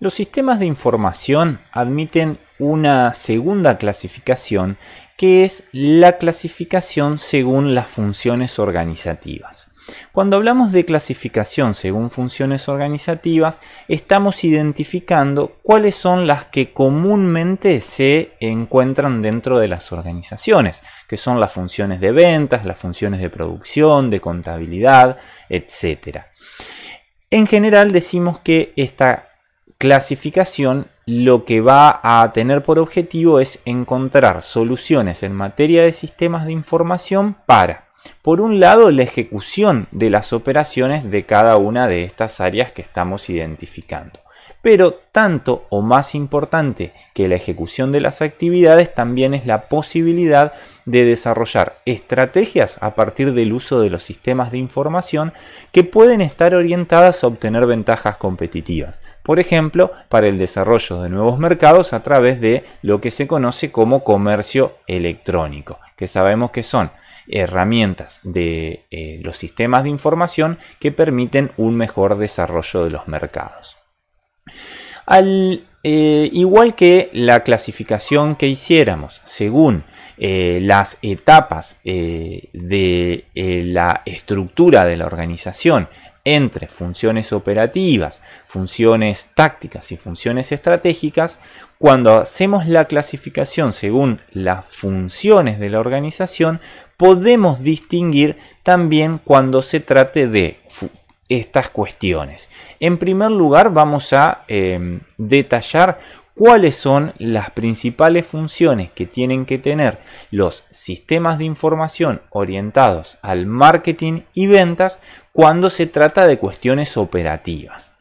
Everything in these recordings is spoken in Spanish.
Los sistemas de información admiten una segunda clasificación que es la clasificación según las funciones organizativas. Cuando hablamos de clasificación según funciones organizativas, estamos identificando cuáles son las que comúnmente se encuentran dentro de las organizaciones, que son las funciones de ventas, las funciones de producción, de contabilidad, etc. En general decimos que esta clasificación lo que va a tener por objetivo es encontrar soluciones en materia de sistemas de información para por un lado, la ejecución de las operaciones de cada una de estas áreas que estamos identificando. Pero tanto o más importante que la ejecución de las actividades también es la posibilidad de desarrollar estrategias a partir del uso de los sistemas de información que pueden estar orientadas a obtener ventajas competitivas. Por ejemplo, para el desarrollo de nuevos mercados a través de lo que se conoce como comercio electrónico, que sabemos que son herramientas de eh, los sistemas de información que permiten un mejor desarrollo de los mercados. Al, eh, igual que la clasificación que hiciéramos según eh, las etapas de la estructura de la organización entre funciones operativas, funciones tácticas y funciones estratégicas, cuando hacemos la clasificación según las funciones de la organización, podemos distinguir también cuando se trate de estas cuestiones. En primer lugar vamos a em, detallar cuáles son las principales funciones que tienen que tener los sistemas de información orientados al marketing y ventas cuando se trata de cuestiones operativas.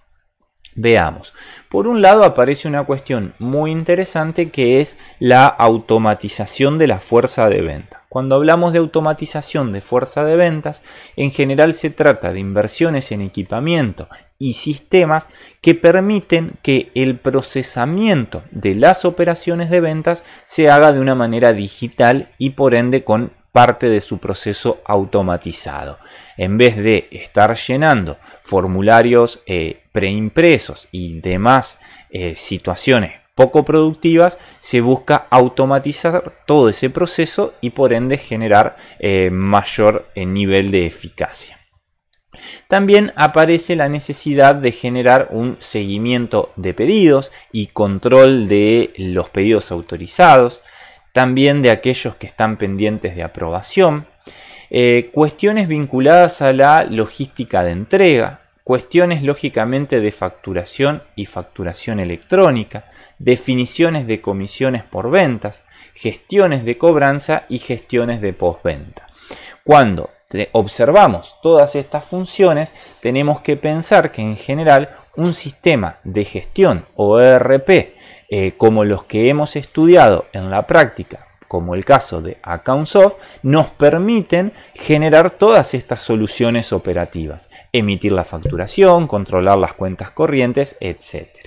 Veamos, por un lado aparece una cuestión muy interesante que es la automatización de la fuerza de venta. Cuando hablamos de automatización de fuerza de ventas, en general se trata de inversiones en equipamiento y sistemas que permiten que el procesamiento de las operaciones de ventas se haga de una manera digital y por ende con parte de su proceso automatizado. En vez de estar llenando formularios eh, preimpresos y demás eh, situaciones poco productivas, se busca automatizar todo ese proceso y por ende generar eh, mayor eh, nivel de eficacia. También aparece la necesidad de generar un seguimiento de pedidos y control de los pedidos autorizados, también de aquellos que están pendientes de aprobación, eh, cuestiones vinculadas a la logística de entrega, cuestiones lógicamente de facturación y facturación electrónica, definiciones de comisiones por ventas, gestiones de cobranza y gestiones de postventa. Cuando observamos todas estas funciones, tenemos que pensar que en general un sistema de gestión o ERP eh, como los que hemos estudiado en la práctica como el caso de AccountSoft, nos permiten generar todas estas soluciones operativas, emitir la facturación, controlar las cuentas corrientes, etc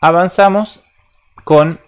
avanzamos con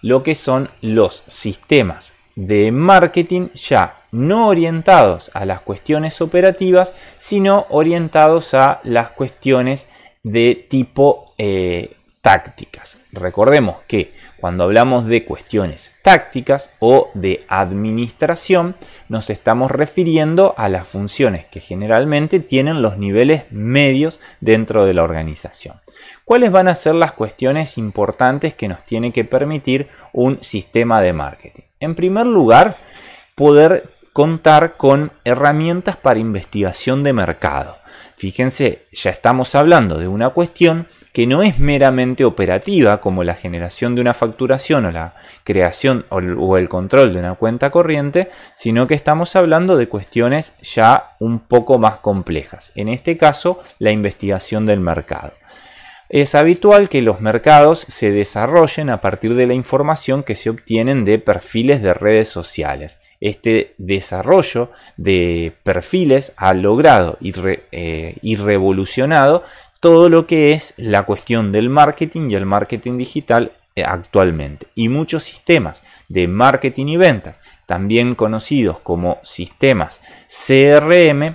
lo que son los sistemas de marketing ya no orientados a las cuestiones operativas, sino orientados a las cuestiones de tipo eh, tácticas. Recordemos que cuando hablamos de cuestiones tácticas o de administración, nos estamos refiriendo a las funciones que generalmente tienen los niveles medios dentro de la organización. ¿Cuáles van a ser las cuestiones importantes que nos tiene que permitir un sistema de marketing? En primer lugar, poder contar con herramientas para investigación de mercado. Fíjense, ya estamos hablando de una cuestión que no es meramente operativa como la generación de una facturación o la creación o el control de una cuenta corriente, sino que estamos hablando de cuestiones ya un poco más complejas. En este caso, la investigación del mercado. Es habitual que los mercados se desarrollen a partir de la información que se obtienen de perfiles de redes sociales. Este desarrollo de perfiles ha logrado y, eh, revolucionado todo lo que es la cuestión del marketing y el marketing digital eh, actualmente. Y muchos sistemas de marketing y ventas, también conocidos como sistemas CRM,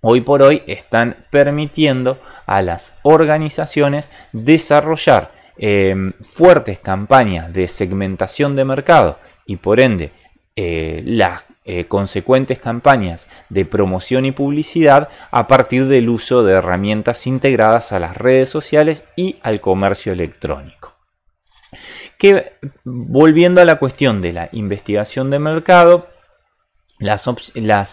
hoy por hoy están permitiendo a las organizaciones desarrollar em, fuertes campañas de segmentación de mercado y por ende eh, las eh, consecuentes campañas de promoción y publicidad a partir del uso de herramientas integradas a las redes sociales y al comercio electrónico. Que, volviendo a la cuestión de la investigación de mercado, las,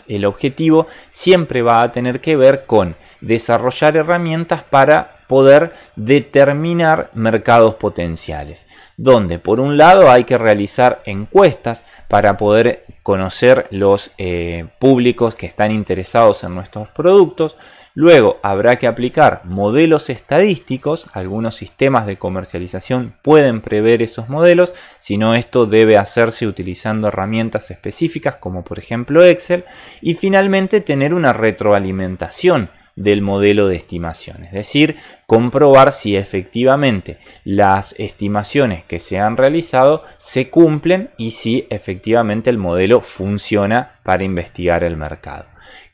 el objetivo siempre va a tener que ver con desarrollar herramientas para poder determinar mercados potenciales, donde por un lado hay que realizar encuestas para poder conocer los eh, públicos que están interesados en nuestros productos, Luego habrá que aplicar modelos estadísticos, algunos sistemas de comercialización pueden prever esos modelos, si no esto debe hacerse utilizando herramientas específicas como por ejemplo Excel y finalmente tener una retroalimentación del modelo de estimación. Es decir, comprobar si efectivamente las estimaciones que se han realizado se cumplen y si efectivamente el modelo funciona para investigar el mercado.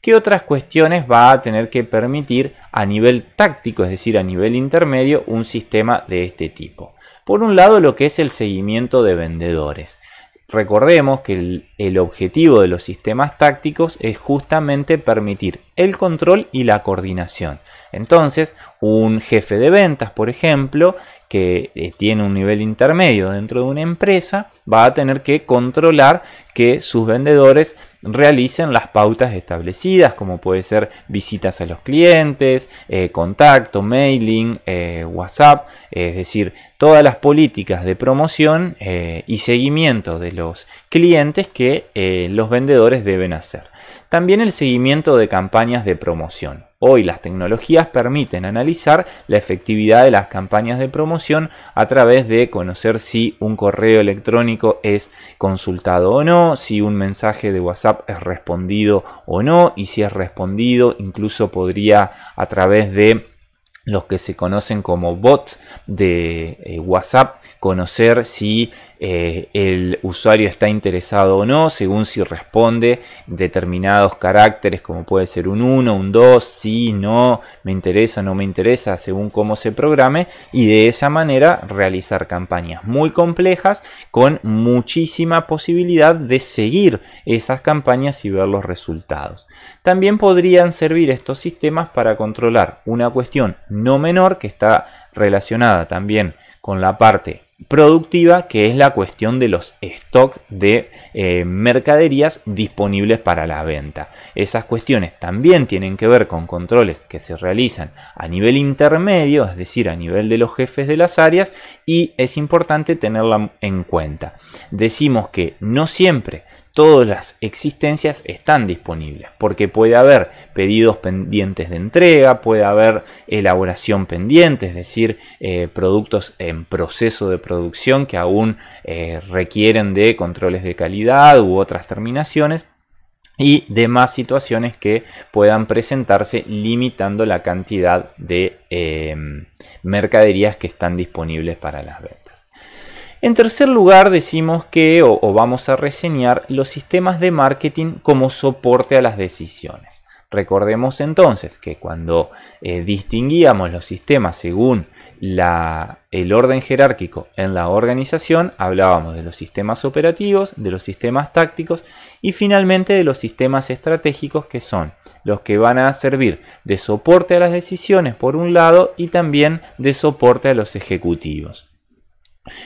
¿Qué otras cuestiones va a tener que permitir a nivel táctico, es decir, a nivel intermedio, un sistema de este tipo? Por un lado, lo que es el seguimiento de vendedores. Recordemos que el, objetivo de los sistemas tácticos es justamente permitir el control y la coordinación. Entonces, un jefe de ventas, por ejemplo, que eh, tiene un nivel intermedio dentro de una empresa va a tener que controlar que sus vendedores realicen las pautas establecidas, como puede ser visitas a los clientes, eh, contacto, mailing, eh, WhatsApp, es decir, todas las políticas de promoción y seguimiento de los clientes que los vendedores deben hacer. También el seguimiento de campañas de promoción. Hoy las tecnologías permiten analizar la efectividad de las campañas de promoción a través de conocer si un correo electrónico es consultado o no, si un mensaje de WhatsApp es respondido o no y si es respondido incluso podría a través de los que se conocen como bots de eh, WhatsApp conocer si eh, el usuario está interesado o no, según si responde determinados caracteres, como puede ser un 1, un 2, sí, no, me interesa, no me interesa, según cómo se programe, y de esa manera realizar campañas muy complejas con muchísima posibilidad de seguir esas campañas y ver los resultados. También podrían servir estos sistemas para controlar una cuestión no menor que está relacionada también con la parte productiva, que es la cuestión de los stock de eh, mercaderías disponibles para la venta. Esas cuestiones también tienen que ver con controles que se realizan a nivel intermedio, es decir, a nivel de los jefes de las áreas, y es importante tenerla en cuenta. Decimos que no siempre todas las existencias están disponibles, porque puede haber pedidos pendientes de entrega, puede haber elaboración pendiente, es decir, eh, productos en proceso de producción que aún eh, requieren de controles de calidad u otras terminaciones, y demás situaciones que puedan presentarse limitando la cantidad de eh, mercaderías que están disponibles para las ventas. En tercer lugar, decimos que o, vamos a reseñar los sistemas de marketing como soporte a las decisiones. Recordemos entonces que cuando eh, distinguíamos los sistemas según el orden jerárquico en la organización, hablábamos de los sistemas operativos, de los sistemas tácticos y finalmente de los sistemas estratégicos que son los que van a servir de soporte a las decisiones por un lado y también de soporte a los ejecutivos.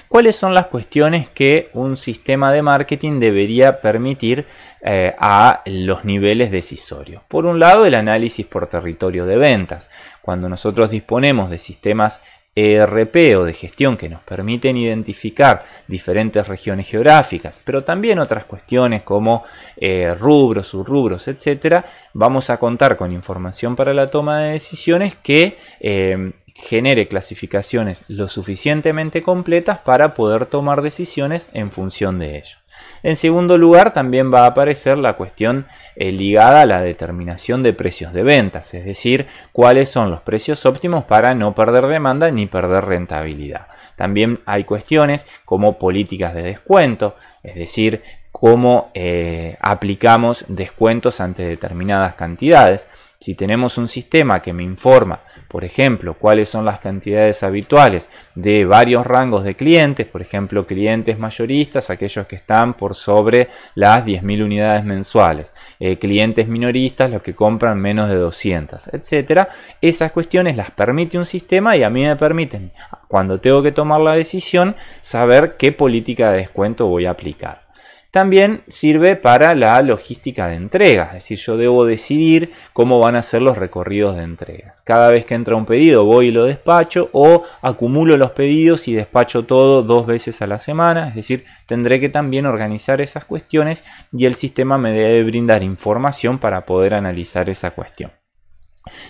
¿Cuáles son las cuestiones que un sistema de marketing debería permitir eh, a los niveles decisorios? Por un lado, el análisis por territorio de ventas. Cuando nosotros disponemos de sistemas ERP o de gestión que nos permiten identificar diferentes regiones geográficas, pero también otras cuestiones como eh, rubros, subrubros, etcétera, vamos a contar con información para la toma de decisiones que eh, genere clasificaciones lo suficientemente completas para poder tomar decisiones en función de ello. En segundo lugar, también va a aparecer la cuestión eh, ligada a la determinación de precios de ventas, es decir, cuáles son los precios óptimos para no perder demanda ni perder rentabilidad. También hay cuestiones como políticas de descuento, es decir, cómo eh, aplicamos descuentos ante determinadas cantidades. Si tenemos un sistema que me informa, por ejemplo, cuáles son las cantidades habituales de varios rangos de clientes, por ejemplo, clientes mayoristas, aquellos que están por sobre las 10.000 unidades mensuales, eh, clientes minoristas, los que compran menos de 200, etcétera, Esas cuestiones las permite un sistema y a mí me permiten, cuando tengo que tomar la decisión, saber qué política de descuento voy a aplicar. También sirve para la logística de entrega, es decir, yo debo decidir cómo van a ser los recorridos de entregas. Cada vez que entra un pedido voy y lo despacho o acumulo los pedidos y despacho todo dos veces a la semana, es decir, tendré que también organizar esas cuestiones y el sistema me debe brindar información para poder analizar esa cuestión.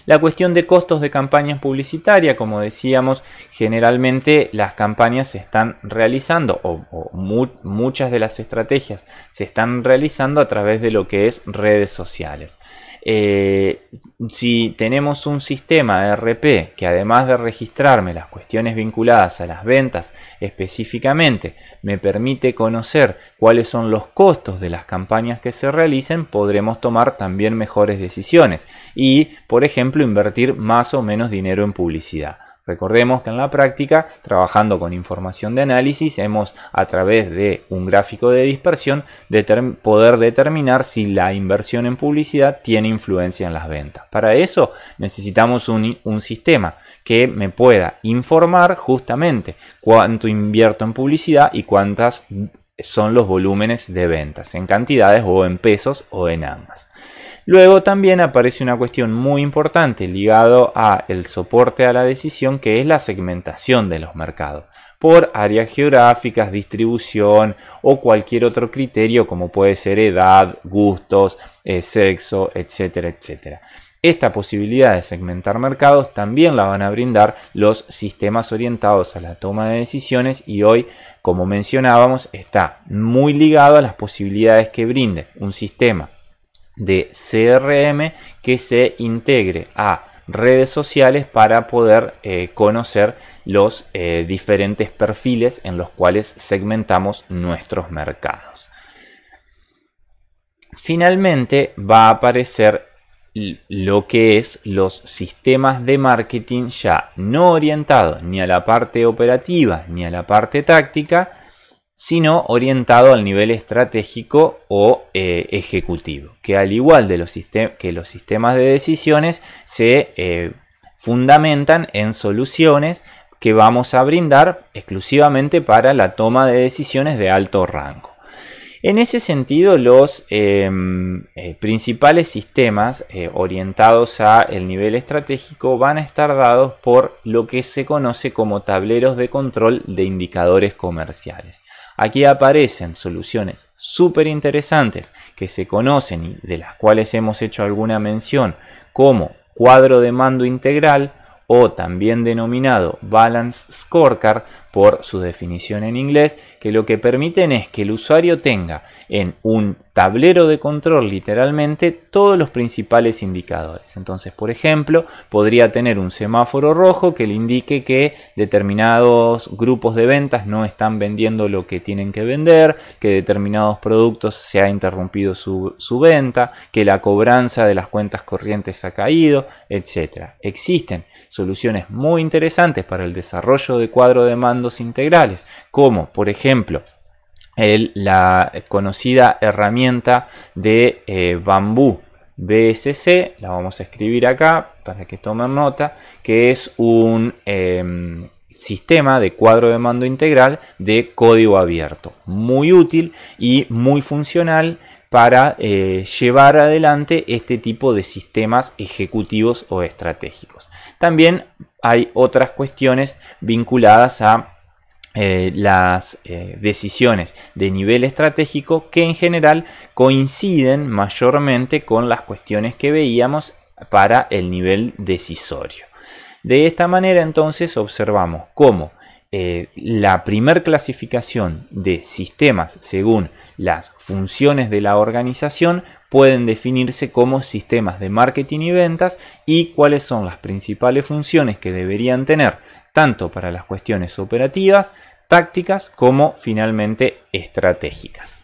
La cuestión de costos de campañas publicitarias, como decíamos, generalmente las campañas se están realizando o, muchas de las estrategias se están realizando a través de lo que es redes sociales. Eh, si tenemos un sistema RP que además de registrarme las cuestiones vinculadas a las ventas específicamente, me permite conocer cuáles son los costos de las campañas que se realicen, podremos tomar también mejores decisiones y, por ejemplo, invertir más o menos dinero en publicidad. Recordemos que en la práctica, trabajando con información de análisis, hemos a través de un gráfico de dispersión poder determinar si la inversión en publicidad tiene influencia en las ventas. Para eso necesitamos un, sistema que me pueda informar justamente cuánto invierto en publicidad y cuántas son los volúmenes de ventas, en cantidades o en pesos o en ambas. Luego también aparece una cuestión muy importante ligado a el soporte a la decisión que es la segmentación de los mercados por áreas geográficas, distribución o cualquier otro criterio como puede ser edad, gustos, eh, sexo, etcétera, etcétera. Esta posibilidad de segmentar mercados también la van a brindar los sistemas orientados a la toma de decisiones y hoy, como mencionábamos, está muy ligado a las posibilidades que brinde un sistema de CRM que se integre a redes sociales para poder eh, conocer los eh, diferentes perfiles en los cuales segmentamos nuestros mercados. Finalmente va a aparecer lo que es los sistemas de marketing ya no orientados ni a la parte operativa ni a la parte táctica, sino orientado al nivel estratégico o eh, ejecutivo, que al igual los que los sistemas de decisiones se eh, fundamentan en soluciones que vamos a brindar exclusivamente para la toma de decisiones de alto rango. En ese sentido, los em, eh, principales sistemas eh, orientados a el nivel estratégico van a estar dados por lo que se conoce como tableros de control de indicadores comerciales. Aquí aparecen soluciones súper interesantes que se conocen y de las cuales hemos hecho alguna mención, como cuadro de mando integral o también denominado balance scorecard, por su definición en inglés, que lo que permiten es que el usuario tenga en un tablero de control literalmente todos los principales indicadores. Entonces, por ejemplo, podría tener un semáforo rojo que le indique que determinados grupos de ventas no están vendiendo lo que tienen que vender, que determinados productos se ha interrumpido su, venta, que la cobranza de las cuentas corrientes ha caído, etc. Existen soluciones muy interesantes para el desarrollo de cuadro de demanda integrales, como por ejemplo el, la conocida herramienta de eh, bambú BSC, la vamos a escribir acá para que tomen nota, que es un em, sistema de cuadro de mando integral de código abierto, muy útil y muy funcional para eh, llevar adelante este tipo de sistemas ejecutivos o estratégicos. También hay otras cuestiones vinculadas a eh, las eh, decisiones de nivel estratégico que en general coinciden mayormente con las cuestiones que veíamos para el nivel decisorio. De esta manera entonces observamos cómo eh, la primer clasificación de sistemas según las funciones de la organización pueden definirse como sistemas de marketing y ventas y cuáles son las principales funciones que deberían tener, tanto para las cuestiones operativas, tácticas como finalmente estratégicas.